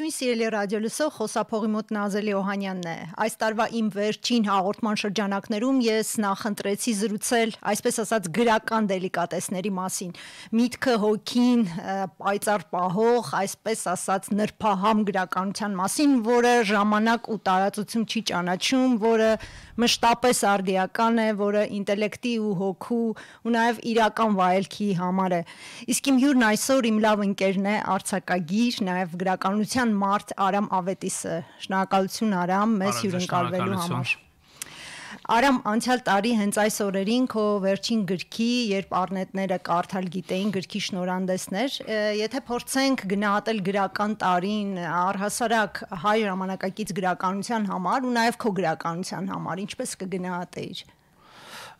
Ողջույն սիրելի ռադիոլսող խոսափողի մոտ Նազելի Օհանյանն է։ Այս տարվա իմ վերջին հաղորդման շրջանակներում ես նախընտրեցի զրուցել, այսպես ասած, գրական դելիկատեսների մասին։ Միտքը հոգին պայծառ պահող, այսպես ասած, նրբահամ գրականության մասին, որը ժամանակ ու տարածություն չի ճանաչում, որը մշտապես արդիական է, որը ինտելեկտի ու հոգու ու նաև իրական վայելքի համար է։ Իսկ իմ հյուրն այսօր իմ լավ ընկերն է, արցակագիր, նաև գրականության մարդ Արամ Ավետիսը։ Շնորհակալություն Արամ, մեզ հյուրընկալվելու համար։ Շնորհակալություն Արամ անցյալ տարի հենց այս օրերին քո վերջին գրքի, երբ առնետները կարդալ գիտեին գրքի շնորհանդեսներ, եթե փորձենք գնահատել գրական տարին առհասարակ հայ ժամանակակից գրականության համար ու նաև քո գրականության համար, ինչպես կգնահատեիր։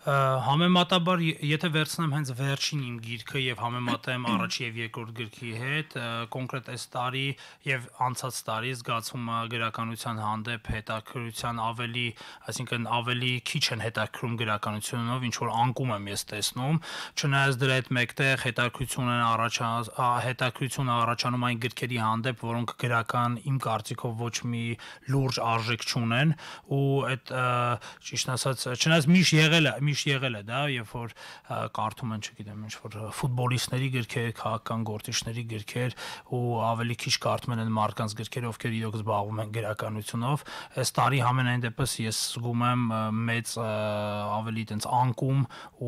Համեմատաբար եթե վերցնեմ հենց վերջին իմ գիրքը եւ համեմատեմ առաջի եւ երկրորդ գրքի հետ, կոնկրետ այս տարի եւ անցած տարի զգացումը գրականության հանդեպ հետաքրության ավելի, այսինքն ավելի քիչ են հետաքրում գրականությունով, ինչ որ անկում եմ ես տեսնում, չնայած դրա հետ մեկտեղ հետաքրությունը առաջ հետաքրությունը առաջանում այն գրքերի հանդեպ, որոնք գրական իմ կարծիքով ոչ մի լուրջ արժեք չունեն ու այդ ճիշտ ասած չնայած միշտ եղել է միշտ եղել է դա, երբ որ կարդում են, չգիտեմ, ինչ որ ֆուտբոլիստների գրքեր, քաղաքական գործիչների գրքեր ու ավելի քիչ կարդում են մարդկանց գրքեր, ովքեր իրոք զբաղվում են գրականությունով, այս տարի համենայն դեպս ես զգում եմ մեծ ավելի տենց անկում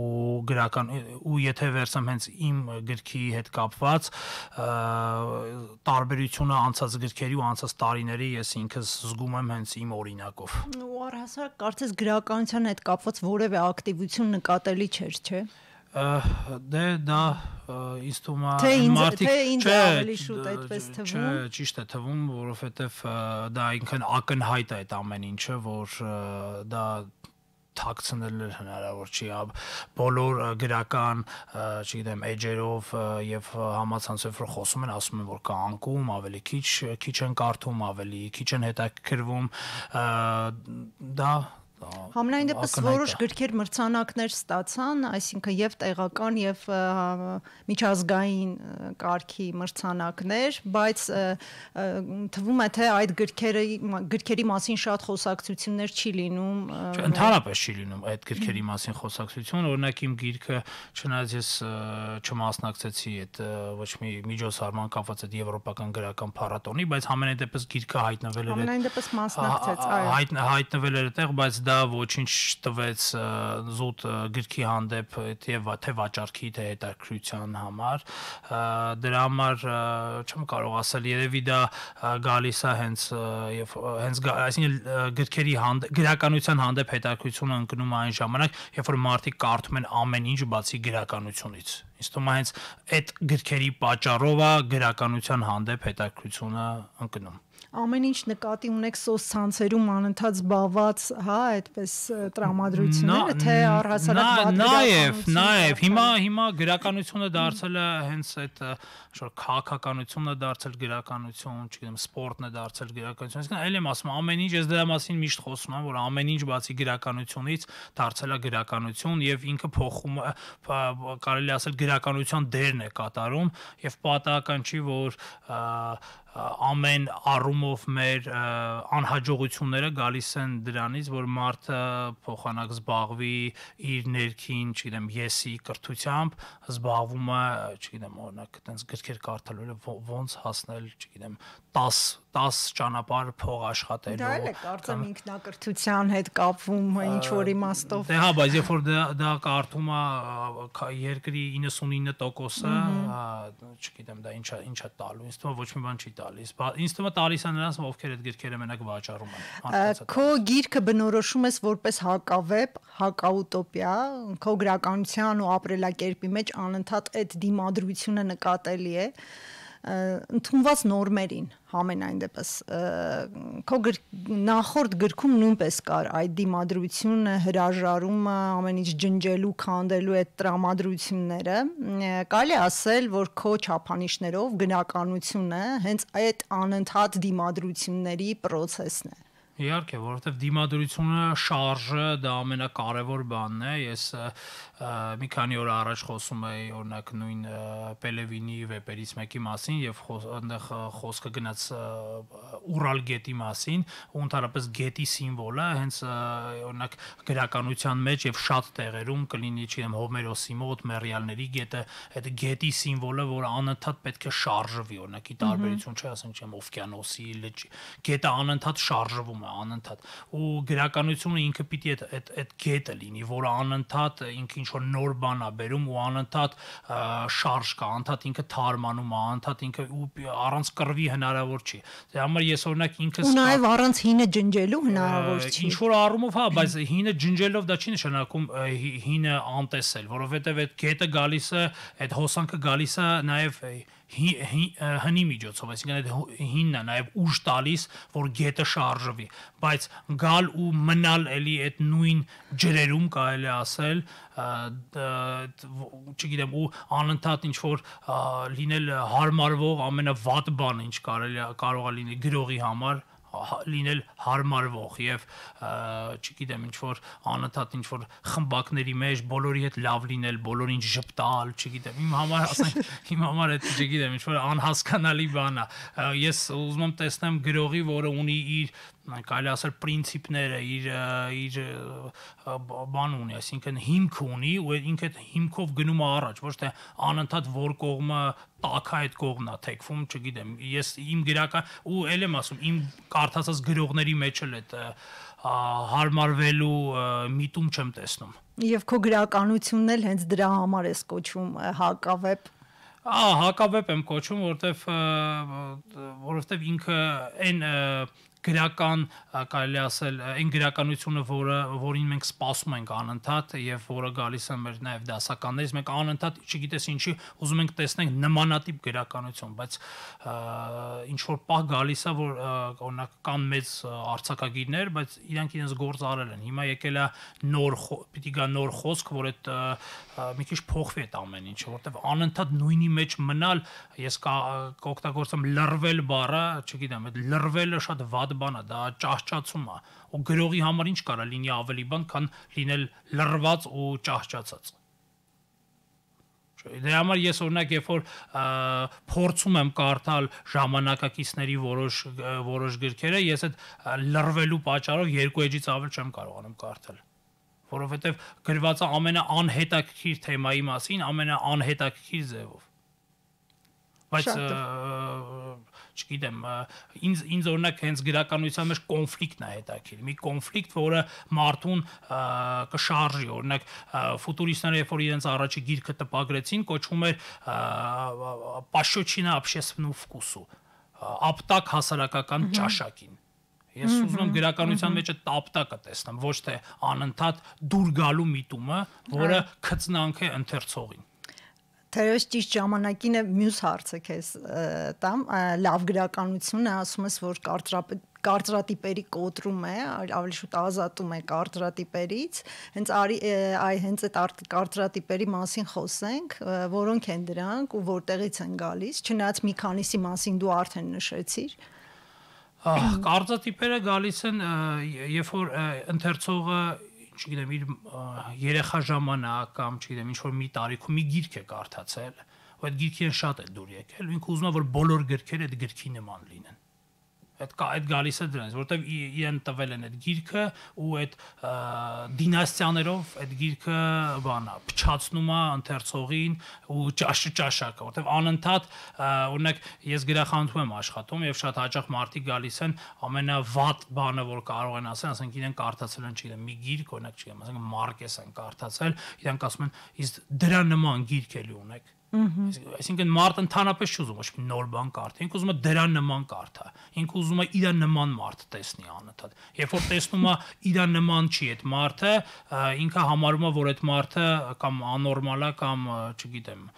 ու գրական ու եթե վերցեմ հենց իմ գրքի հետ կապված տարբերությունը անցած գրքերի ու անցած տարիների ես ինքս զգում եմ հենց իմ օրինակով։ Ու առհասարակ կարծես գրականության հետ կապված որևէ ակտիվ ակտիվություն նկատելի չէր, չէ՞։ Դե դա ինձ թվում է մարտիկ չէ, ավելի շուտ այդպես թվում։ Չէ, ճիշտ է թվում, որովհետև դա ինքն ակնհայտ է այդ ամեն ինչը, որ դա թաքցնել հնարավոր չի ապ բոլոր գրական չգիտեմ էջերով եւ համացանցով որ խոսում են ասում են որ կա անկում ավելի քիչ քիչ են կարդում ավելի քիչ են հետաքրվում դա Համնայն դեպս որոշ գրքեր մրցանակներ ստացան, այսինքն եւ տեղական եւ միջազգային կարգի մրցանակներ, բայց թվում է թե այդ գրքերը գրքերի մասին շատ խոսակցություններ չի լինում։ Ընդհանրապես չի լինում այդ գրքերի մասին խոսակցություն, օրինակ իմ գիրքը, չնայած ես չմասնակցեցի այդ ոչ մի միջոցառման կապված այդ եվրոպական գրական փառատոնի, բայց համենայն դեպս գիրքը հայտնվել էր։ Համենայն դեպս մասնակցեց, այո։ Հայտնվել էր այդտեղ, բայց դա դա ոչինչ չտվեց զուտ գրքի հանդեպ եւ թե վաճառքի թե հետաքրության համար դրա համար չեմ կարող ասել երևի դա գալիս է հենց եւ հենց այսինքն գրքերի հանդեպ գրականության հանդեպ հետաքրությունը ընկնում այն ժամանակ երբ որ մարդիկ կարդում են ամեն ինչ բացի գրականությունից ինձ թվում է հենց այդ գրքերի պատճառով է գրականության հանդեպ հետաքրությունը ընկնում ամեն ինչ նկատի ունեք սոս ցանցերում անընդհատ զբաղված, հա, այդպես տրամադրությունները, թե առհասարակ վատ նաև, նաև հիմա հիմա գրականությունը դարձել է հենց այդ շուտ քաղաքականությունն է դարձել գրականություն, չգիտեմ, սպորտն է դարձել գրականություն։ Այսինքն այլ եմ ասում, ամեն ինչ ես դրա մասին միշտ խոսում եմ, որ ամեն ինչ բացի գրականությունից դարձել է գրականություն եւ ինքը փոխում կարելի ասել գրականության դերն է կատարում եւ պատահական չի որ ամեն առումով մեր անհաջողությունները գալիս են դրանից, որ մարդը փոխանակ զբաղվի իր ներքին, չգիտեմ, եսի կրթությամբ, զբաղվում է, չգիտեմ, օրինակ, այտենց գրքեր կարդալու, ոնց հասնել, չգիտեմ, 10 10 ճանապարհ փող աշխատելու։ Դա էլ է կարծեմ ինքնակրթության հետ կապվում ինչ որ իմաստով։ Դե հա, բայց երբ որ դա դա կարդում է երկրի 99%-ը, չգիտեմ դա ինչա ինչա տալու, ինձ թվում ոչ մի բան չի տալիս։ Ինձ թվում տալիս է նրանց, ովքեր այդ գրքերը մենակ վաճառում են։ Քո գիրքը բնորոշում ես որպես հակավեբ, հակաուտոպիա, քո գրականության ու ապրելակերպի մեջ անընդհատ այդ դիմադրությունը նկատելի է ընդունված նորմերին համենայն դեպս քո գր, նախորդ գրքում նույնպես կար այդ դիմադրությունը, հրաժարումը, ամեն ինչ ջնջելու, քանդելու այդ տրամադրությունները, կարելի ասել, որ քո չափանիշներով գնականությունը հենց այդ անընդհատ դիմադրությունների process-ն է։ Իհարկե, որովհետև դիմադրությունը, շարժը դա ամենակարևոր բանն է։ Ես մի քանի օր առաջ խոսում էի օրինակ նույն Պելևինի վեպերից մեկի մասին եւ այնտեղ խոսքը գնաց Ուրալ գետի մասին, ու ընդհանրապես գետի սիմվոլը հենց օրինակ գրականության մեջ եւ շատ տեղերում կլինի, չեմ Հոմերոսի մոտ Մերիալների գետը, այդ գետի սիմվոլը, որ անընդհատ պետք է շարժվի, օրինակի տարբերություն չի ասեմ, չեմ օվկիանոսի լճի։ Գետը անընդհատ շարժվում է անընդհատ ու գրականությունը ինքը պիտի այդ այդ այդ գետը լինի, որը անընդհատ ինքը ինչ որ նոր բան է բերում ու անընդհատ շարժ կա, անընդհատ ինքը թարմանում է, անընդհատ ինքը ու առանց կռվի հնարավոր չի։ Դե համար ես օրինակ ինքս ու նաև առանց հինը ջնջելու հնարավոր չի։ Ինչ որ առումով հա, բայց հինը ջնջելով դա չի նշանակում հինը անտեսել, որովհետև այդ գետը գալիս է, այդ հոսանքը գալիս է նաև հնի միջոցով, այսինքն այդ հինն է նաև ուժ տալիս, որ գետը շարժվի, բայց գալ ու մնալ էլի այդ նույն ջրերում կարելի ասել, չգիտեմ, ու անընդհատ ինչ որ լինել հարմարվող ամենավատ բան, ինչ կարելի կարող է լինի գրողի համար, Հա-, լինել հարմարվող եւ չգիտեմ ինչ որ անընդհատ ինչ որ խմբակների մեջ բոլորի հետ լավ լինել, բոլորին ճպտալ, չգիտեմ։ Իմ համար ասենք իմ համար այդ չգիտեմ ինչ որ անհասկանալի բան է։ Ես ուզում եմ տեսնեմ գրողի, որը ունի իր կարելի ասել principները իր իր բան ունի, այսինքն հիմք ունի ու ինքը այդ հիմքով գնում է առաջ, ոչ թե անընդհատ որ կողմը տակա այդ կողմն է թեքվում, չգիտեմ։ Ես իմ գրակա ու ել եմ ասում, իմ կարդացած գրողների մեջ էլ այդ հարմարվելու միտում չեմ տեսնում։ Եվ քո գրականությունն էլ հենց դրա համար էս կոչվում հակավեբ Ահա հակավեբ եմ կոչում, որովհետև որովհետև ինքը այն գրական, կարելի ասել, այն գրականությունը, որը որին մենք սպասում ենք անընդհատ եւ որը գալիս է մեր նաեւ դասականներից, մենք անընդհատ, չգիտես ինչի, ուզում ենք տեսնենք նմանատիպ գրականություն, բայց ինչ որ պահ գալիս է, որ օրինակ կան մեծ արցակագիրներ, բայց իրանք իրենց գործ արել են։ Հիմա եկել է նոր պիտի գա նոր խոսք, որ այդ մի քիչ փոխվի այդ ամեն ինչը, որտեվ անընդհատ նույնի մեջ մնալ, ես կօգտագործեմ լրվել բառը, չգիտեմ, այդ լրվելը շատ վատ շատ բան է, դա ճահճացում է։ Ու գրողի համար ինչ կարա լինի ավելի բան, քան լինել լրված ու ճահճացած։ Դրա համար ես օրինակ երբ որ փորձում եմ կարդալ ժամանակակիցների որոշ որոշ գրքերը, ես այդ լրվելու պատճառով երկու էջից ավել չեմ կարողանում կարդալ որովհետև գրվածը ամենաանհետաքրքիր թեմայի մասին ամենաանհետաքրքիր ձևով բայց չգիտեմ, ինձ ինձ օրինակ հենց գրականության մեջ կոնֆլիկտն է հետաքրքիր։ Մի կոնֆլիկտ, որը մարդուն կշարժի, օրինակ ֆուտուրիստները երբ որ իրենց առաջի գիրքը տպագրեցին, կոչվում էր Պաշոչինա общественному вкусу, ապտակ հասարակական ճաշակին։ Ես ուզում եմ գրականության մեջ այդ ապտակը տեսնեմ, ոչ թե անընդհատ դուր գալու միտումը, որը քծնանք է ընթերցողին։ Թերևս ճիշտ ժամանակին է մյուս հարցը քեզ տամ, լավ գրականությունը ասում ես, որ կարծրապետ կարծրատիպերի կոտրում է, ավելի շուտ ազատում է կարծրատիպերից։ Հենց արի այ հենց այդ կարծրատիպերի մասին խոսենք, որոնք են դրանք ու որտեղից են գալիս, չնայած մի քանիսի մասին դու արդեն նշեցիր։ Ահ, կարծրատիպերը գալիս են, երբ որ ընթերցողը չգիտեմ, իր երեխա ժամանակ կամ չգիտեմ, ինչ որ մի տարիքում մի գիրք է կարդացել, ու այդ գիրքին շատ է դուր եկել, ինքը ուզում է որ բոլոր գրքերը այդ գրքի նման լինեն այդ այդ գալիս է դրանից, որտեվ իրեն տվել են այդ գիրքը ու այդ դինաստիաներով այդ գիրքը բանա, փչացնում է ընթերցողին ու ճաշը ճաշակը, որտեվ անընդհատ օրինակ ես գրախանութում եմ աշխատում եւ շատ հաճախ մարդիկ գալիս են ամենավատ բանը, որ կարող են ասեն, ասենք իրեն կարդացել են, չգիտեմ, մի գիրք, օրինակ չգիտեմ, ասենք Մարկես են կարդացել, իրենք ասում են, իսկ դրա նման գիրք էլի ունեք Այսինքն մարդը ընդհանրապես չի ուզում ոչ մի նոր բան կարդա, ինքը ուզում է դրան նման կարդա։ Ինքը ուզում է իր նման մարդ տեսնի անընդհատ։ Երբ որ տեսնում է իր նման չի այդ մարդը, ինքը համարում է, որ այդ մարդը կամ անորմալ է կամ, չգիտեմ,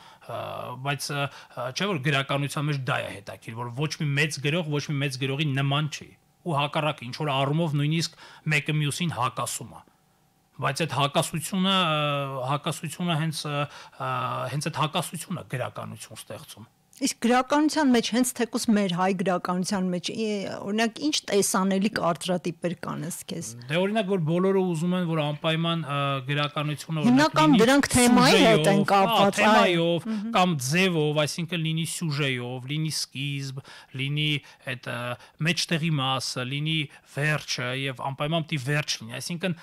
բայց չէ որ գրականության մեջ դա է հետաքրքիր, որ ոչ մի մեծ գրող, ոչ մի մեծ գրողի նման չի։ Ու հակառակը, ինչ որ առումով նույնիսկ մեկը մյուսին հակասում է։ հա բայց այդ հակասությունը հակասությունը հենց հենց այդ հակասությունը գրականություն ստեղծում Իսկ գրականության մեջ հենց թեկուս մեր հայ գրականության մեջ օրինակ ինչ տեսանելի կարծրատիպեր կան ես քեզ։ Դե օրինակ որ բոլորը ուզում են որ անպայման գրականությունը օրինակ Հիմնական դրանք թեմայի հետ են կապված, թեմայով կամ ձևով, այսինքն լինի սյուժեով, լինի սկիզբ, լինի այդ մեջտեղի մասը, լինի վերջը եւ անպայման պիտի վերջ լինի, այսինքն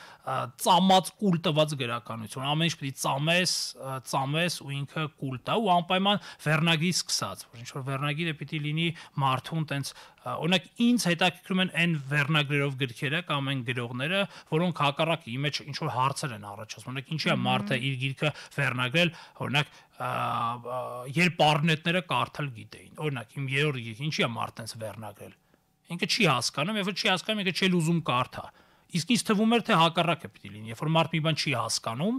ծամած կուլ տված գրականություն։ Ամեն ինչ պիտի ծամես, ծամես ու ինքը կուլ տա ու անպայման վերնագրի սկս ֆիքսած, որ ինչ որ վերնագիրը պիտի լինի մարդուն տենց օրինակ ինձ հետաքրքրում են այն վերնագրերով գրքերը կամ այն գրողները, որոնք հակառակ ի մեջ ինչ որ հարցեր են առաջացնում։ Օրինակ ինչի է մարդը իր գիրքը վերնագրել, օրինակ երբ առնետները կարդալ գիտեին։ Օրինակ իմ երրորդ գիրքը ինչի է մարդը տենց վերնագրել։ Ինքը չի հասկանում, եւ չի հասկանում, ինքը չի լուզում կարդա։ Իսկ ինձ թվում էր թե հակառակը պիտի լինի, երբ որ մարդ մի բան չի հասկանում,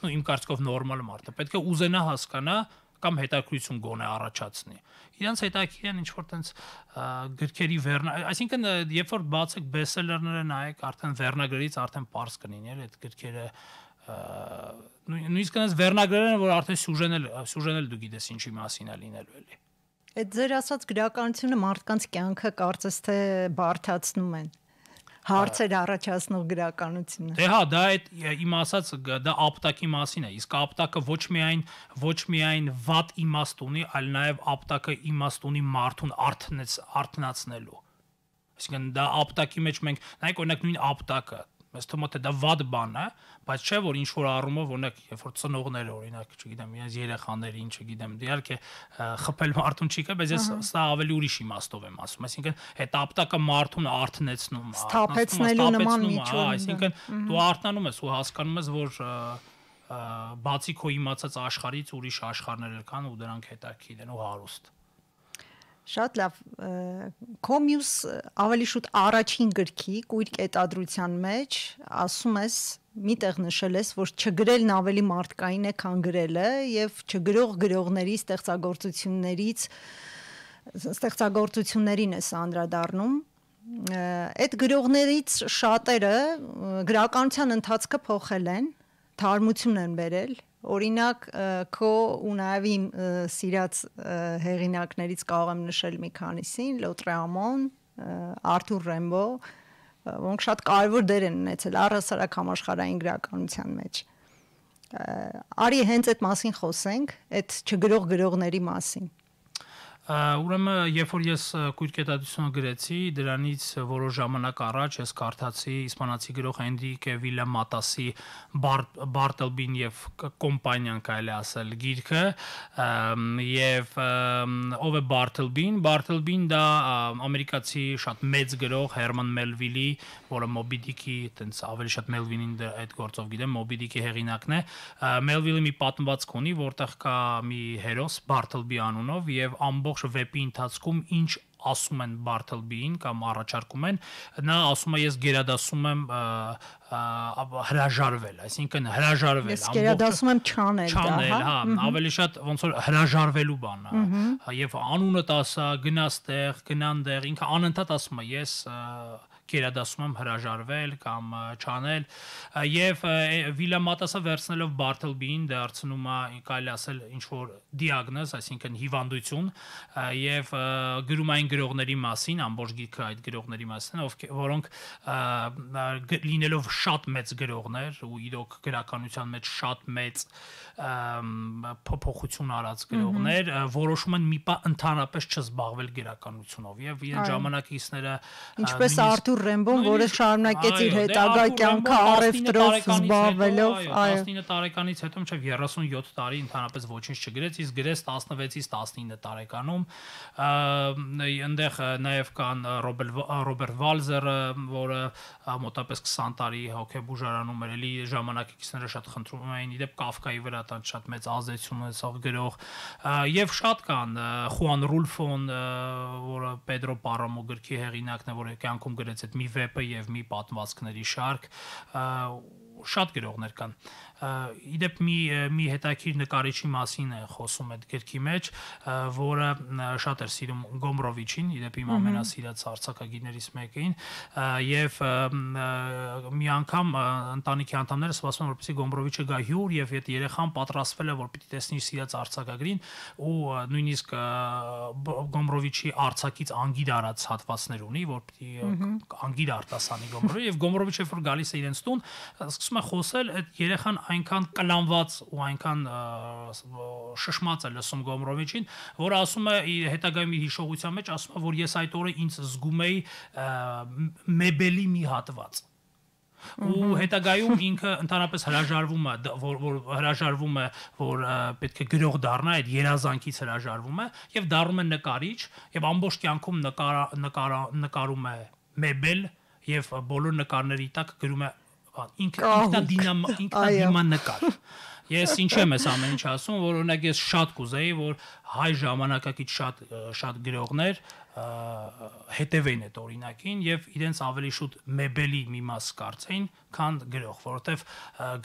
ու իմ կարծիքով նորմալ մարդը պետք է ուզենա հասկանա, հասկանա կամ հետաքրություն գոնե առաջացնի։ Իրանց հետաքրքիր են ինչ որ տենց գրքերի վերնա, այսինքն երբ որ բացեք բեսելերները նայեք, արդեն վերնագրից արդեն པարս կլինի էլ այդ գրքերը նույնիսկ այնս վերնագրերն որ արդեն սյուժեն էլ սյուժեն էլ դու գիտես ինչի մասին է լինելու էլի։ Այդ ձեր ասած գրականությունը մարդկանց կյանքը կարծես թե բարթացնում են հարցեր առաջացնող գրականությունը։ Դե հա, դա այդ իմ ասած դա ապտակի մասին է։ Իսկ ապտակը ոչ միայն ոչ միայն վատ իմաստ ունի, այլ նաև ապտակը իմաստ ունի մարդուն արթնաց արթնացնելու։ Այսինքն դա ապտակի մեջ մենք նայեք օրինակ նույն ապտակը, Մեզ թվում է թե դա վատ բան է, բայց չէ որ ինչ որ առումով օրինակ երբ որ ծնողները օրինակ, չգիտեմ, իրենց երեխաները, ինչ չգիտեմ, դե իհարկե խփել մարդուն չի կա, բայց ես սա ավելի ուրիշ իմաստով եմ ասում, այսինքն այդ ապտակը մարդուն արթնեցնում, սթափեցնելու նման միջոց, այսինքն դու արթնանում ես ու հասկանում ես որ բացի քո իմացած աշխարից ուրիշ աշխարհներ կան ու դրանք հետաքրքիր են ու հարուստ։ Ա Շատ լավ։ Կոմյուս ավելի շուտ առաջին գրքի կույր կետադրության մեջ ասում ես միտեղ նշել ես, որ չգրելն ավելի մարդկային է, քան գրելը եւ չգրող գրողների ստեղծագործություններից ստեղծագործություններին է անդրադառնում այդ գրողներից շատերը գրականության ընթացքը փոխել են, թարմություն են բերել, Օրինակ քո ու նաև իմ սիրած հեղինակներից կարող եմ նշել մի քանիսին՝ Լոտրե Ամոն, Արթուր Ռեմբո, ոնք շատ կարևոր դեր են ունեցել առհասարակ համաշխարհային գրականության մեջ։ Արի հենց այդ մասին խոսենք, այդ չգրող գրողների մասին։ Ուրեմն, երբ որ ես քույր կետադությունը գրեցի, դրանից որոշ ժամանակ առաջ ես կարդացի իսպանացի գրող Հենրիկե Վիլա Մատասի Բարտելբին եւ կոմպանիան կարելի ասել գիրքը եւ ով է Բարտելբին, Բարտելբին դա ամերիկացի շատ մեծ գրող Հերման Մելվիլի, որը Մոբի Դիքի, այտենց ավելի շատ Մելվինին դե, այդ գործով գիտեմ, Մոբի Դիքի հեղինակն է։ Մելվիլը մի պատմվածք ունի, որտեղ կա մի հերոս Բարտելբի անունով եւ ամբողջ Ջորջ վեպի ընթացքում ինչ ասում են Bartleby-ին կամ առաջարկում են, նա ասում է ես գերադասում եմ հրաժարվել, այսինքն հրաժարվել ամբողջ Ես գերադասում եմ չանել դա, հա։ Չանել, հա, ավելի շատ ոնց որ հրաժարվելու բան է։ Եվ անունը տասա, գնա ստեղ, գնան դեղ, ինքը անընդհատ ասում է ես գերադասում եմ հրաժարվել կամ չանել եւ Վիլյամ Մատասը վերցնելով Bartleby-ին դարձնում դե է կարելի ասել ինչ որ դիագնոզ, այսինքն հիվանդություն եւ գրում այն գրողների մասին, ամբողջ գիրքը այդ գրողների մասին, ովքեր որոնք լինելով շատ մեծ գրողներ ու իրոք գրականության մեջ շատ մեծ փոփոխություն արած գրողներ որոշում են մի բա ընդհանրապես չզբաղվել գրականությունով եւ իրեն ժամանակիցները ինչպես Արթուր Դե Արտուր Ռեմբոն, որը շարունակեց իր հետագա կյանքը առևտրով զբաղվելով, այո։ 19 տարեկանից հետո մինչև 37 տարի ընդհանրապես ոչինչ չգրեց, իսկ գրեց 16-ից 19 տարեկանում։ Այնտեղ նաև կան Ռոբերտ Վալզերը, որը մոտապես 20 տարի հոկեբուժարանում էր, էլի ժամանակակիցները շատ խնդրում էին, իդեպ Կավկայի վրա տան շատ մեծ ազդեցություն ունեցող գրող եւ շատ կան Խուան Ռուլֆոն, որը Պեդրո Պարամո գրքի հեղինակն է, որը կյանքում գրեց է այդ մի վեպը եւ մի պատմվածքների շարք շատ գրողներ կան իդեպ մի մի հետաքրիր նկարիչի մասին է խոսում այդ գրքի մեջ, որը շատ էր սիրում Գոմրովիչին, իդեպ իմ ամենասիրած արձակագիրներից մեկին, եւ մի անգամ ընտանիքի անդամները սպասում են որպեսզի Գոմրովիչը գա հյուր եւ այդ երեխան պատրաստվել է որ պիտի տեսնի սիրած արձակագրին ու նույնիսկ Գոմրովիչի արձակից անգիր արած հատվածներ ունի, որ պիտի անգիր արտասանի Գոմրովիչը եւ Գոմրովիչը որ գալիս է իրենց տուն, սկսում է խոսել այդ երեխան այնքան կլանված ու այնքան շշմած է լսում Գոմրովիչին, որ ասում է հետագայում իր հիշողության մեջ ասում է, որ ես այդ օրը ինձ զգում էի մեբելի մի հատված ու հետագայում ինքը ընդհանրապես հրաժարվում է որ որ հրաժարվում է որ պետք է գրող դառնա այդ երազանքից հրաժարվում է եւ դառնում է նկարիչ եւ ամբողջ կյանքում նկար նկար նկարում է մեբել եւ բոլոր նկարների տակ գրում է բան, ինքը ինքնա դինամ, ինքնա դիմանկար։ Ես ինչ եմ ես ամեն ինչ ասում, որ օրինակ ես շատ կուզեի, որ հայ ժամանակակից շատ շատ գրողներ հետևեն այդ օրինակին եւ իրենց ավելի շուտ մեբելի մի մաս կարծեին, քան գրող, որովհետեւ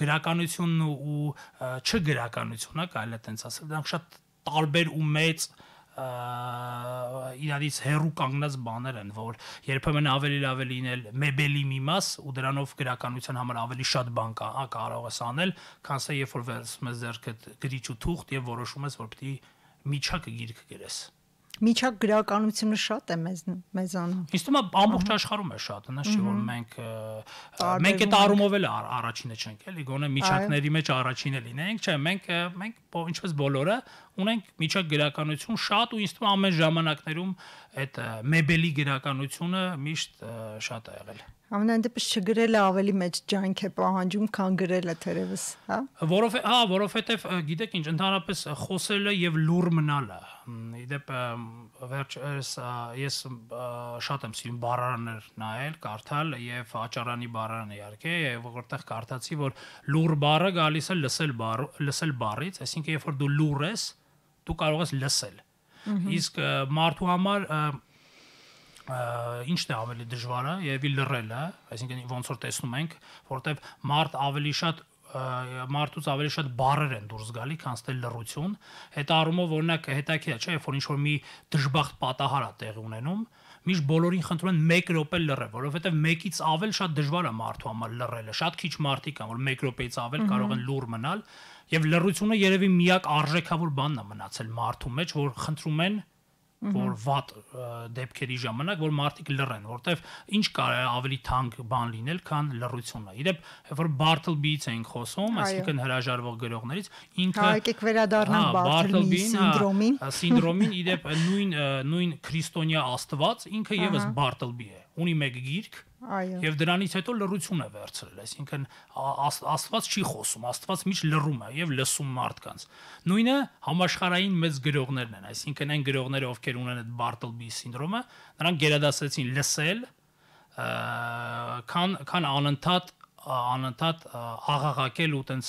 գրականությունն ու չգրականությունը, կարելի է տենց ասել, դրանք շատ տարբեր ու մեծ և, իրանից հերու կանգնած բաներ են, որ երբեմն ավելի ավելին էլ մեբելի մի մաս ու դրանով գրականության համար ավելի շատ բան կա, կարող ես անել, քան սա երբ որ վերցում ես ձեռքդ գրիչ ու թուղթ եւ որոշում ես, որ պիտի միջակը գիրք գրես միջակ գրականությունը շատ է մեզ մեզանում։ Ինձ թվում է ամբողջ աշխարհում է շատ, նա չի որ մենք մենք այդ առումով էլ առաջինը չենք, էլի գոնե միջակների մեջ առաջինը լինենք, չէ, մենք մենք ինչպես բոլորը ունենք միջակ գրականություն շատ ու ինձ թվում ամեն ժամանակներում այդ մեբելի գրականությունը միշտ շատ է եղել։ Ամենանդեպս չգրելը ավելի մեծ ջանք է պահանջում, քան գրելը թերևս, հա։ Որով հա, որովհետև գիտեք ինչ, ընդհանրապես խոսելը եւ լուր մնալը։ Իդեպ վերջերս ես շատ եմ սիրում բարարաններ նայել, կարդալ եւ աճարանի բարարան իհարկե, եւ որտեղ կարդացի, որ լուր բառը գալիս է լսել բառ, լսել բառից, այսինքն երբ որ դու լուր ես, դու կարող ես լսել Իսկ մարդու համար ինչն է ավելի դժվարը, երևի լռելը, այսինքն ոնց որ տեսնում ենք, որտեվ մարդ ավելի շատ մարդուց ավելի շատ բարեր են դուրս գալի, քան ստել լռություն։ Այդ առումով օրինակ հետաքրքիր է, չէ՞, երբ որ ինչ որ մի դժբախտ պատահար է տեղի ունենում, միշտ բոլորին խնդրում են 1 րոպե լռել, որովհետև 1-ից ավել շատ դժվար է մարդու համար լռելը։ Շատ քիչ մարդիկ կան, որ 1 րոպեից ավել կարող են լուր մնալ, եւ լրությունը երևի միակ արժեքավոր բանն է մնացել մարդու մեջ, որ խնդրում են որ վատ դեպքերի ժամանակ որ մարդիկ լռեն, որտեվ ինչ կարող է ավելի թանկ բան լինել, քան լռությունը։ Իդեպ որ Bartleby-ից էին խոսում, այսինքն հրաժարվող գրողներից, ինքը Հայկեք վերադառնանք հա, Bartleby-ին, հա, սինդրոմին։ Սինդրոմին իդեպ նույն նույն քրիստոնյա աստված ինքը եւս Bartleby է։ Ունի մեկ գիրք, Այո։ Եվ դրանից հետո լրություն է վերցրել, այսինքն Աստված չի խոսում, Աստված միշտ լռում է եւ լսում մարդկանց։ Նույնը համաշխարային մեծ գրողներն են, այսինքն այն գրողները, ովքեր ունեն այդ Bartleby սինդրոմը, նրանք գերադասեցին լսել, քան քան անընդհատ անընդհատ աղաղակել ու տենց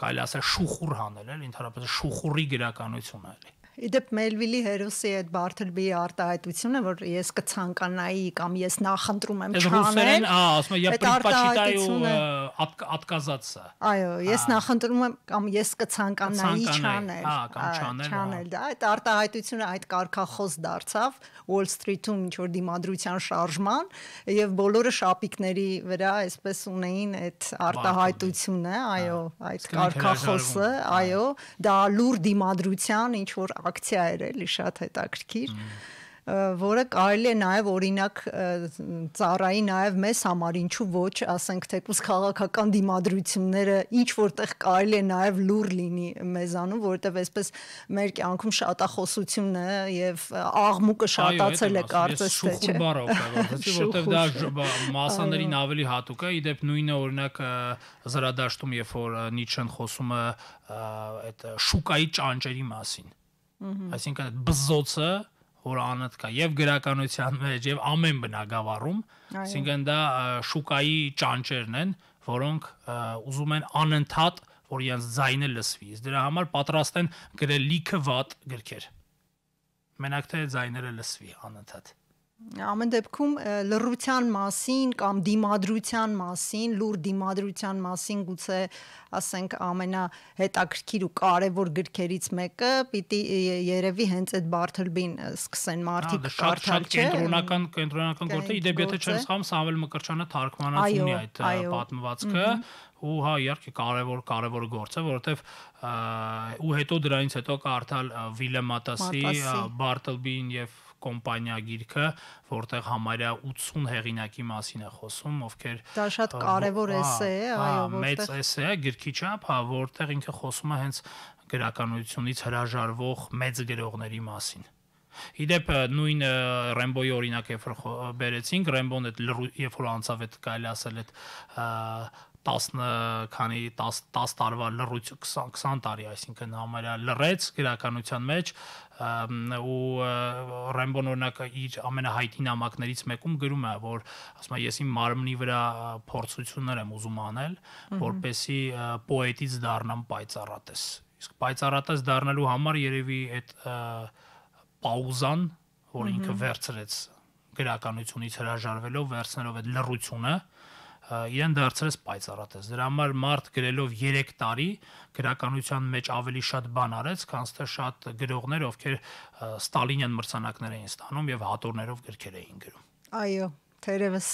կարելի ասել շուխուր հանել, էլ ընդհանրապես շուխուրի գրականություն է։ Իդեպ Մելվիլի հերոսի այդ Բարթելբիի արտահայտությունը, որ ես կցանկանայի կամ ես նախընտրում եմ չանել։ Ահա, ասում եմ, я предпочитаю отказаться։ Այո, ես նախընտրում եմ կամ ես կցանկանայի չանել։ Հա, կամ չանել։ Չանել, դա այդ արտահայտությունը այդ կարքախոս դարձավ Wall Street-ում ինչ որ դիմադրության շարժման եւ բոլորը շապիկների վրա այսպես ունեին այդ արտահայտությունը, այո, այդ կարքախոսը, այո, դա լուր դիմադրության ինչ որ ակցիա էր էլի շատ հետաքրքիր որը կարելի է նաև օրինակ ծառայի նաև մեզ համար ինչու ոչ, ասենք թեկուս քաղաքական դիմադրությունները ինչ որտեղ կարելի է նաև լուր լինի մեզանում, որովհետև այսպես մեր կյանքում շատախոսությունն է եւ աղմուկը շատացել է կարծես թե չէ։ Շուխուր բառը օգտագործեցի, որովհետև դա մասաներին ավելի հատուկ է, իդեպ նույնը օրինակ զրադաշտում, երբ որ Նիչեն խոսում է այդ շուկայի ճանճերի մասին Այսինքն բզոցը որ անըտ կա եւ գրականության մեջ եւ ամեն բնագավառում, այսինքն դա շուկայի ճանճերն են, որոնք ուզում են անընդհատ որ իրենց ձայնը լսվի։ Դրա համար պատրաստ են գրել լիքը վատ գրքեր։ Մենակ թե ձայները լսվի անընդհատ ամեն դեպքում լրրության մասին կամ դիմադրության մասին, լուր դիմադրության մասին գուցե ասենք ամենահետաքրքիր ու կարևոր գրքերից մեկը պիտի երևի հենց այդ Բարթելբին սկսեն մարդիկ կարդալ, չէ՞։ Կենտրոնական կենտրոնական գործը իդեպ եթե չեմ սխալվում Սամվել Մկրչյանը թարգմանած ունի այդ պատմվածքը, ու հա իհարկե կարևոր կարևոր գործ է որովհետև ու հետո դրանից հետո կարդալ Վիլեմ Մատասի Բարթելբին եւ կոմպանիա գիրքը, որտեղ համարյա 80 հեղինակի մասին է խոսում, ովքեր Դա շատ կարևոր էսե է, այո, որտեղ մեծ էսե է գրքի չափ, հա, որտեղ ինքը խոսում է հենց գրականությունից հրաժարվող մեծ գրողների մասին։ Իդեպ նույն Ռեմբոյի օրինակ երբ բերեցինք, Ռեմբոն այդ երբ որ անցավ այդ կարելի ասել այդ 10 քանի 10 10 տարվա լրրություն 20 20 տարի, այսինքն համարյա լրեց գրականության մեջ ու Ռեմբոն օրինակ իր ամենահայտի նամակներից մեկում գրում է, որ ասում է ես իմ մարմնի վրա փորձություններ եմ ուզում անել, որպեսի պոետից դառնամ պայծառատես։ Իսկ պայծառատես դառնալու համար երևի այդ պաուզան, որ ինքը վերցրեց գրականությունից հրաժարվելով, վերցնելով այդ լռությունը, իրեն դարձրեց պայծառատես։ Դրա համար մարդ գրելով 3 տարի գրականության մեջ ավելի շատ բան արեց, քան թե շատ գրողներ, ովքեր ստալինյան մրցանակներ էին ստանում եւ հատորներով գրքեր էին գրում։ Այո, թերևս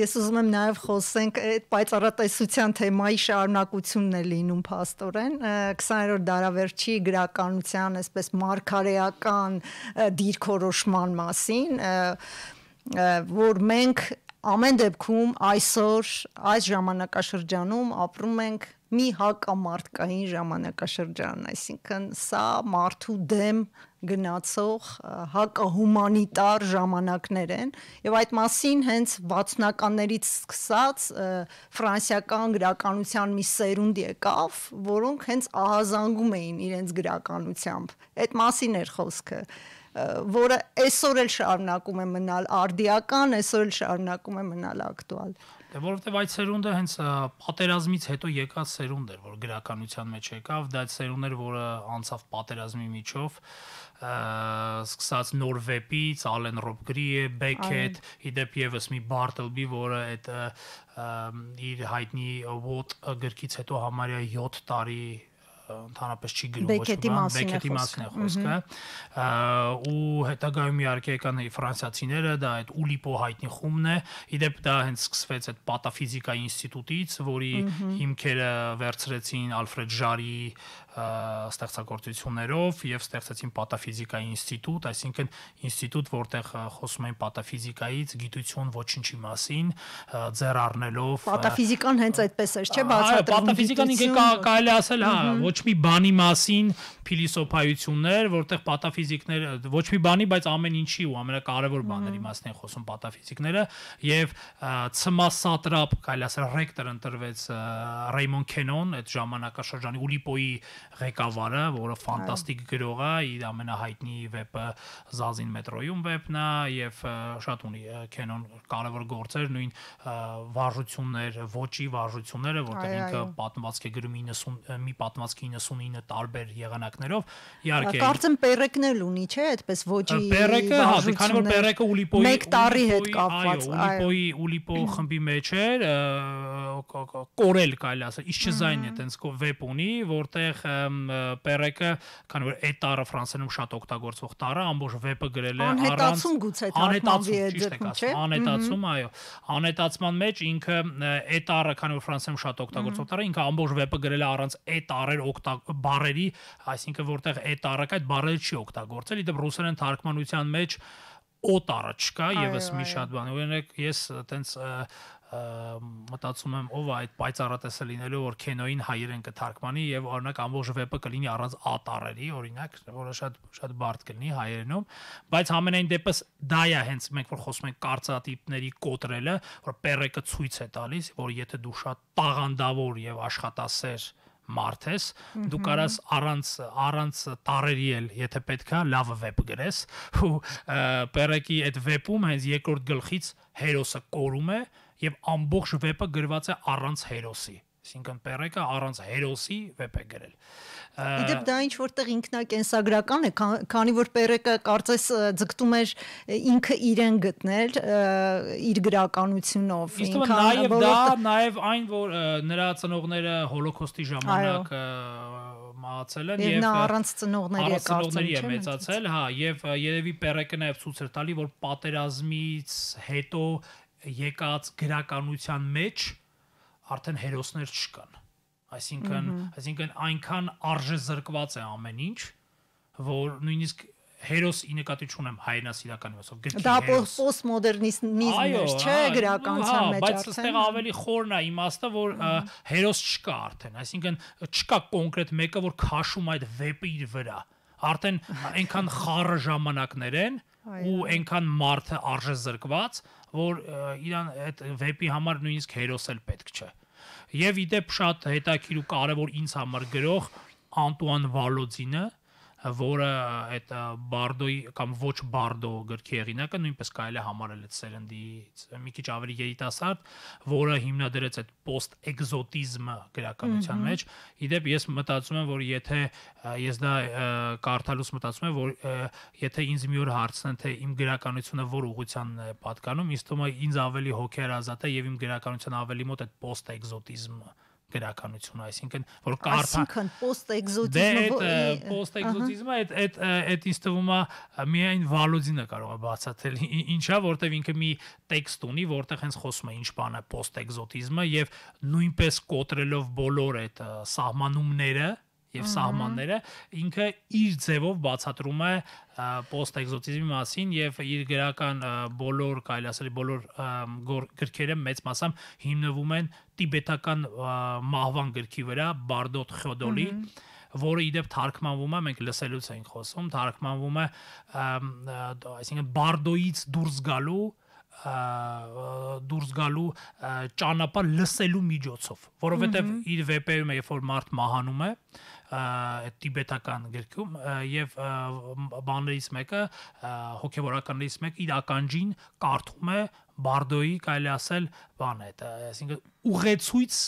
ես ուզում եմ նաև խոսենք այդ պայծառատեսության թեմայի շարունակությունն է լինում փաստորեն 20-րդ դարավերջի գրականության այսպես մարգարեական դիրքորոշման մասին որ մենք Ամեն դեպքում այսօր այս ժամանակաշրջանում ապրում ենք մի հակամարտկային ժամանակաշրջան, այսինքն սա մարդու դեմ գնացող հակահումանիտար ժամանակներ են եւ այդ մասին հենց 60-ականներից սկսած ֆրանսիական գրականության մի սերունդ եկավ, որոնք հենց ահազանգում էին իրենց գրականությամբ։ Այդ մասին էր խոսքը որը այսօր էլ շարունակում է մնալ արդիական, այսօր էլ շարունակում է մնալ ակտուալ։ Դե որովհետև այդ սերունդը հենց պատերազմից հետո եկած սերունդ էր, որ քաղաքանության մեջ եկավ, դա այդ սերունդ էր, որը անցավ պատերազմի միջով, սկսած Նորվեպից, Ալեն Ռոբգրիե, Բեքետ, իդեպ եւս մի Բարտլբի, որը այդ իր հայտնի What գրքից հետո համարյա 7 տարի ընդհանրապես չի գրում ոչ բան, բեկետի մասին է խոսքը։ ու հետագայում իհարկե կան ֆրանսիացիները, դա այդ ուլիպո հայտնի խումն է։ Իդեպ դա հենց սկսվեց այդ պատաֆիզիկայի ինստիտուտից, որի հիմքերը վերցրեցին Ալֆրեդ Ժարի ստեղծագործություններով եւ ստեղծեցին պատաֆիզիկայի ինստիտուտ, այսինքն ինստիտուտ, որտեղ խոսում են պատաֆիզիկայից, գիտություն ոչինչի մասին, ձեռ առնելով Պատաֆիզիկան հենց այդպես էր, չէ՞, բացատրվում։ Պատաֆիզիկան ինքը կարելի ասել, հա, ոչ մի բանի մասին փիլիսոփայություններ, որտեղ պատաֆիզիկներ ոչ մի բանի, բայց ամեն ինչի ու ամենակարևոր բաների մասին են խոսում պատաֆիզիկները եւ ցմասատրապ, կարելի ասել ռեկտոր ընտրվեց Ռեյմոն Քենոն այդ ժամանակաշրջանի Ուլիպոյի ղեկավարը, որը ֆանտաստիկ գրող է, իր ամենահայտնի վեպը Զազին մետրոյում վեպն է եւ շատ ունի Canon կարևոր գործեր, նույն վարժություններ, ոչի վարժությունները, որտեղ ինքը պատմվածք է գրում 90 մի պատմվածքի 99 տարբեր եղանակներով։ Իհարկե Կարծեմ Պերեկն էլ ունի, չէ՞, այդպես ոչի։ Պերեկը, հա, դե քանի որ Պերեկը Ուլիպոյի մեկ տարի հետ կապված, այո, Ուլիպոյի Ուլիպո խմբի մեջ էր կորել, կարելի ասել, իսկ չզայնն է տենց վեպ ունի, որտեղ պերեկը, քանի որ այդ տառը Ֆրանսիայում շատ օգտագործվող տառը, ամբողջ վեպը գրել է առանց անհետացում, ճիշտ եք ասում, անհետացում, այո, անհետացման մեջ ինքը այդ տառը, քանի որ Ֆրանսիայում շատ օգտագործվող տառը, ինքը ամբողջ վեպը գրել է առանց այդ տառեր բարերի, այսինքն որտեղ այդ տառը կա, այդ բարերը չի օգտագործել, իդեպ ռուսերեն թարգմանության մեջ օտարը չկա եւս մի շատ բան։ Օրինակ ես տենց մտածում եմ ով է այդ պայծառատեսը լինելու որ քենոին հայերեն կթարգմանի եւ օրինակ ամբողջ վեպը կլինի առանց a տառերի օրինակ որը շատ շատ բարդ կլինի հայերենում բայց ամենայն դեպս դա է հենց մենք որ խոսում ենք կարծատիպների կոտրելը որ պերեկը ցույց է տալիս որ եթե դու շատ տաղանդավոր եւ աշխատասեր մարդ ես, դու կարաս առանց առանց տարերի էլ, եթե պետքա, լավ վեբ գրես ու պերեկի այդ վեբում հենց երկրորդ գլխից հերոսը կորում է, եւ ամբողջ վեպը գրված է առանց հերոսի այսինքն Պերեկը առանց հերոսի վեպ է գրել։ Իդեպ դա ինչ որտեղ ինքնակենսագրական է, քանի որ Պերեկը կարծես ձգտում էր ինքը իրեն գտնել իր գրականությունով, ինքան նաև դա, նաև այն, որ նրա ծնողները հոլոկոստի ժամանակ մահացել են եւ նա առանց ծնողների է կարծում է մեծացել, հա, եւ երևի Պերեկը նաեւ ցույց էր տալի, որ պատերազմից հետո եկած գրականության մեջ արդեն հերոսներ չկան։ Այսինքն, այսինքն այնքան արժե զրկված է ամեն ինչ, որ նույնիսկ հերոս ի նկատի չունեմ հայրենասիրական իմաստով գրքի դա պոստմոդեռնիզմն է չէ գրականության հա, մեջ բայց այստեղ ավելի խորն է իմաստը որ հերոս չկա արդեն այսինքն չկա կոնկրետ մեկը որ քաշում այդ վեպի իր վրա արդեն այնքան խառը ժամանակներ են ու այնքան մարդը արժե զրկված, որ իրան այդ վեպի համար նույնիսկ հերոս էլ պետք չէ։ Եվ իդեպ շատ հետաքրքիր ու կարևոր ինձ համար գրող Անտուան Վալոձինը, որը այդ բարդոյի կամ ոչ բարդո գրքի հեղինակը նույնպես կարելի է համարել այդ սերնդից մի քիչ ավելի երիտասարդ, որը հիմնադրեց այդ post exotism գրականության մեջ։ Իդեպ ես մտածում եմ, որ եթե ես դա կարդալուց մտածում եմ, որ եթե ինձ մի օր հարցնեն, թե իմ գրականությունը որ ուղղությանն է պատկանում, ինձ թվում է ինձ ավելի հոգեհարազատ է եւ իմ գրականության ավելի մոտ այդ post exotism-ը գրականություն, այսինքն որ կարթա Այսինքն post-exotism-ը Դե այդ post-exotism-ը այդ այդ այդ ինձ թվում է միայն Վալոդինը կարող է բացատրել ինչա, որտեվ ինքը մի տեքստ ունի, որտեղ հենց խոսում է ինչ բան է post-exotism-ը եւ նույնպես կոտրելով բոլոր այդ սահմանումները եւ սահմանները ինքը իր ձևով բացատրում է post-exotism-ի մասին եւ իր գրական բոլոր, կարելի ասել, բոլոր գրքերը մեծ մասամբ հիմնվում են տիբետական մահվան գրքի վրա, Բարդոտ Խոդոլի որը իդեպ թարգմանվում է, մենք լսելուց ենք խոսում, թարգմանվում է, այսինքն բարդոից դուրս գալու դուրս գալու ճանապարհ լսելու միջոցով, որովհետև իր վեպերում երբ որ մարդ մահանում է, այդ տիբետական գրքում եւ բաներից մեկը հոգեվորականներից մեկը իր ականջին կարդում է բարդոյի կարելի ասել բան է դա այսինքն ուղեցույց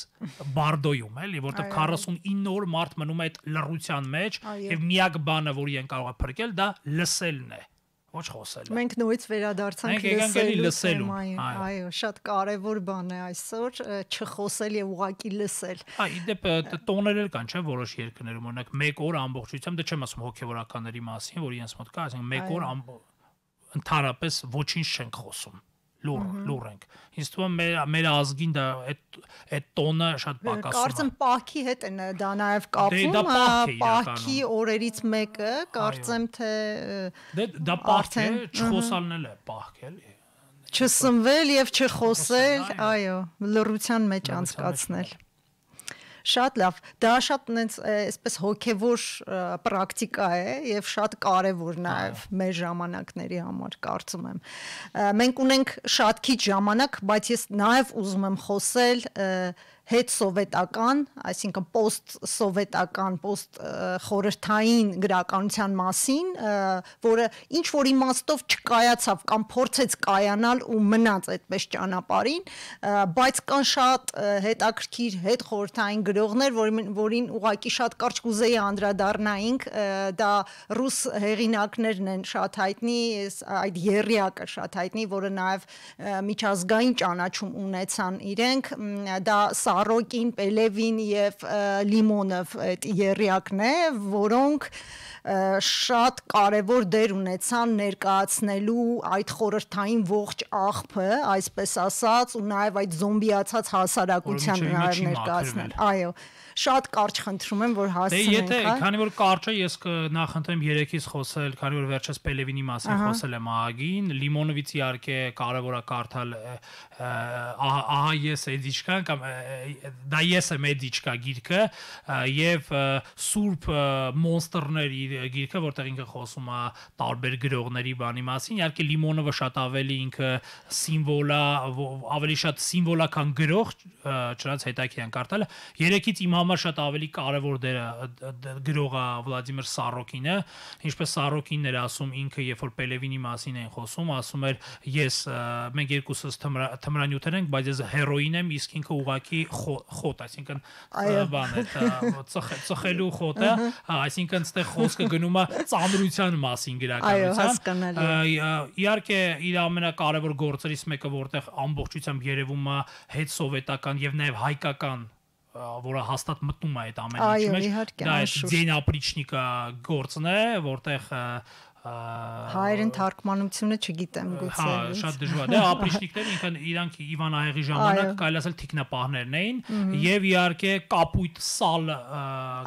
բարդոյում էլի որտեղ 49 օր մարդ մնում է այդ լռության մեջ եւ միակ բանը որ իրեն կարող է փրկել դա լսելն է ոչ խոսել։ Մենք նորից վերադարձանք լսելու։ Այո, շատ կարևոր բան է այսօր չխոսել եւ ուղակի լսել։ Այ իդեպ տոներ էլ կան, չէ՞, որոշ երկրներում, օրինակ 1 օր ամբողջությամբ, դա դե չեմ ասում հոգեվորականների մասին, որ իրենց մոտ կա, այսինքն 1 օր ամբողջ ընդհանրապես ոչինչ չենք խոսում լուր, լուր ենք։ Ինձ թվում է մեր մեր ազգին դա այդ այդ տոնը շատ պակասում է։ Կարծեմ Պաքի հետ են դա նաև կապվում, դե, Պաքի օրերից մեկը, կարծեմ թե Դե դա Պաք է, չխոսալն է Պաք, էլի։ Չսմվել եւ չխոսել, այո, լրության մեջ անցկացնել։ Շատ լավ։ Դա շատ այնպես այսպես հոգևոր պրակտիկա է եւ շատ կարեւոր նաեւ մեր ժամանակների համար կարծում եմ։ Մենք ունենք շատ քիչ ժամանակ, բայց ես նաեւ ուզում եմ խոսել հետսովետական, այսինքն post-սովետական, post-խորհրդային գրականության մասին, որը ինչ որ իմաստով չկայացավ կամ փորձեց կայանալ ու մնաց այդպես ճանապարհին, բայց կան շատ հետաքրքիր հետխորհրդային գրողներ, որին որին ուղակի շատ կարճ կուզեի անդրադառնայինք, դա ռուս հեղինակներն են շատ հայտնի, այդ երրյակը շատ հայտնի, որը նաև միջազգային ճանաչում ունեցան իրենք, դա սա Ռոկին, Պելևին եւ Լիմոնով այդ երիակն է, որոնք շատ կարևոր դեր ունեցան ներկայացնելու այդ խորհրդային ողջ աղբը, այսպես ասած, ու նաև այդ զոմբիացած հասարակության նաև ներկայացնել։ Այո շատ կարճ խնդրում եմ որ հասցնենք։ Դե եթե, հա։ քանի որ կարճ է, ես կնախընտրեմ 3-ից խոսել, քանի որ վերջերս Պելևինի մասին խոսել եմ ԱԱԳ-ին, Լիմոնովից իհարկե կարևոր է կարդալ ահա ես Էդիչկան կամ դա ես եմ Էդիչկա գիրքը եւ սուրբ մոնստրներ իր գիրքը, որտեղ ինքը խոսում է տարբեր գրողների բանի մասին, իհարկե Լիմոնովը շատ ավելի ինքը սիմվոլ է, ավելի շատ սիմվոլ է, քան գրող, չնայած հետաքրքիր կարդալը։ Երեքից իմ համար շատ ավելի կարևոր դերը գրողը Վլադիմիր Սարոկինը, ինչպես Սարոկինն էր ասում ինքը, երբ որ Պելևինի մասին են խոսում, ասում էր ես մենք երկուսս թմրանյութեր ենք, բայց ես հերոին եմ, իսկ ինքը ուղակի խոտ, այսինքն բան է, ծխելու խոտը, այսինքն այստեղ խոսքը խոսքը գնում է ծանրության մասին գրականության։ Իհարկե իր ամենակարևոր գործերից մեկը, որտեղ ամբողջությամբ երևում է հետ սովետական եւ նաեւ հայկական որը հաստատ մտնում է այդ ամենի մեջ, դա է ձենապրիչնիկա գործն է, որտեղ հայերեն թարգմանությունը չգիտեմ գուցե։ Հա, շատ դժվար։ Դե ապրիշնիկները ինքն իրանք Իվան Ահեղի ժամանակ կարելի ասել թիկնապահներն էին եւ իհարկե կապույտ սալը,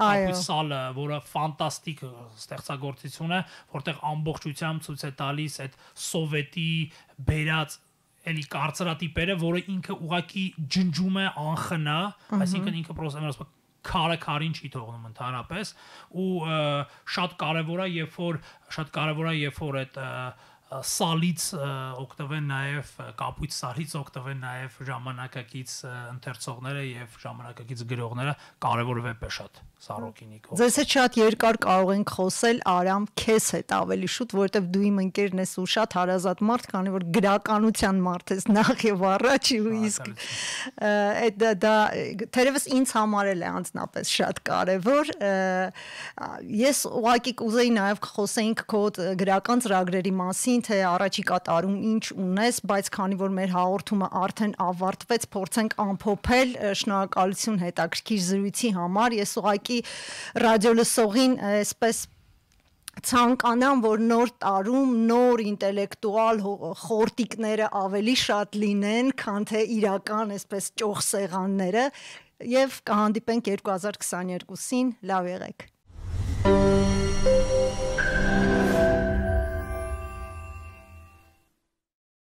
կապույտ սալը, որը ֆանտաստիկ ստեղծագործություն է, որտեղ ամբողջությամբ ցույց է տալիս այդ սովետի բերած էլի կարծրատիպերը, որը ինքը ուղակի ջնջում է անխնա, այսինքն ինքը պրոստը քարակարին չի թողնում ընդհանրապես ու շատ կարևոր է երբ որ շատ կարևոր է երբ որ այդ սալից օգտվեն նաև կապույտ սալից օգտվեն նաև ժամանակակից ընթերցողները եւ ժամանակակից գրողները կարևոր վեպ է շատ Սարոկինի կողմից Ձեզ հետ շատ երկար կարող ենք խոսել Արամ քեզ հետ ավելի շուտ որովհետեւ դու իմ ընկերն ես ու շատ հարազատ մարդ քանի որ գրականության մարդ ես նախ եւ առաջ ու իսկ այդ դա թերևս ինձ համար էլ է անձնապես շատ կարևոր ես ուղակի կուզեի նաև խոսեինք քո գրական ծրագրերի մասին մասին, թե առաջիկա տարում ինչ ունես, բայց քանի որ մեր հաղորդումը արդեն ավարտվեց, փորձենք ամփոփել շնորհակալություն հետաքրքիր զրույցի համար։ Ես ուղակի ռադիոլսողին այսպես ցանկանամ, որ նոր տարում նոր ինտելեկտուալ խորտիկները ավելի շատ լինեն, քան թե իրական այսպես ճոխ սեղանները եւ կհանդիպենք 2022-ին։ Լավ եղեք։ Thank you